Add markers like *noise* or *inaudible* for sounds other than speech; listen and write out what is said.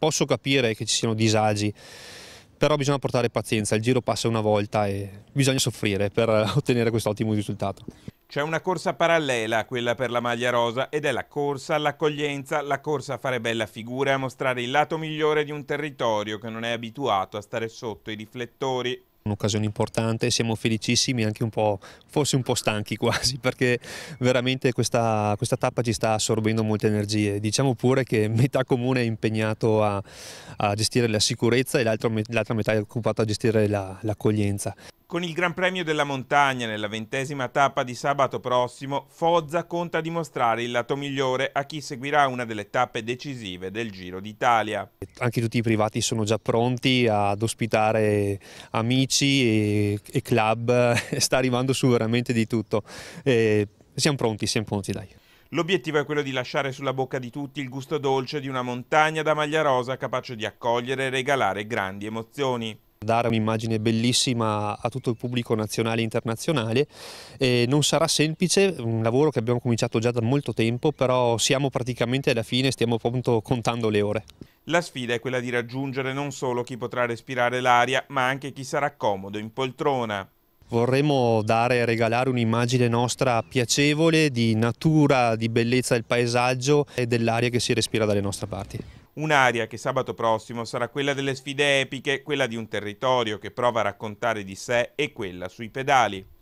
Posso capire che ci siano disagi, però bisogna portare pazienza, il giro passa una volta e bisogna soffrire per *laughs* ottenere questo ottimo risultato. C'è una corsa parallela a quella per la maglia rosa ed è la corsa all'accoglienza, la corsa a fare bella figura e a mostrare il lato migliore di un territorio che non è abituato a stare sotto i riflettori. Un'occasione importante, siamo felicissimi, anche un po', forse un po' stanchi quasi, *laughs* perché veramente questa, questa tappa ci sta assorbendo molte energie. Diciamo pure che metà comune è impegnato a, a gestire la sicurezza e l'altra metà è occupata a gestire l'accoglienza. La, con il Gran Premio della Montagna nella ventesima tappa di sabato prossimo, Fozza conta dimostrare il lato migliore a chi seguirà una delle tappe decisive del Giro d'Italia. Anche tutti i privati sono già pronti ad ospitare amici e, e club, *laughs* sta arrivando su veramente di tutto. E siamo pronti, siamo pronti dai. L'obiettivo è quello di lasciare sulla bocca di tutti il gusto dolce di una montagna da maglia rosa capace di accogliere e regalare grandi emozioni dare un'immagine bellissima a tutto il pubblico nazionale e internazionale. E non sarà semplice, un lavoro che abbiamo cominciato già da molto tempo, però siamo praticamente alla fine, stiamo appunto contando le ore. La sfida è quella di raggiungere non solo chi potrà respirare l'aria, ma anche chi sarà comodo in poltrona. Vorremmo dare e regalare un'immagine nostra piacevole di natura, di bellezza del paesaggio e dell'aria che si respira dalle nostre parti. Un'area che sabato prossimo sarà quella delle sfide epiche, quella di un territorio che prova a raccontare di sé e quella sui pedali.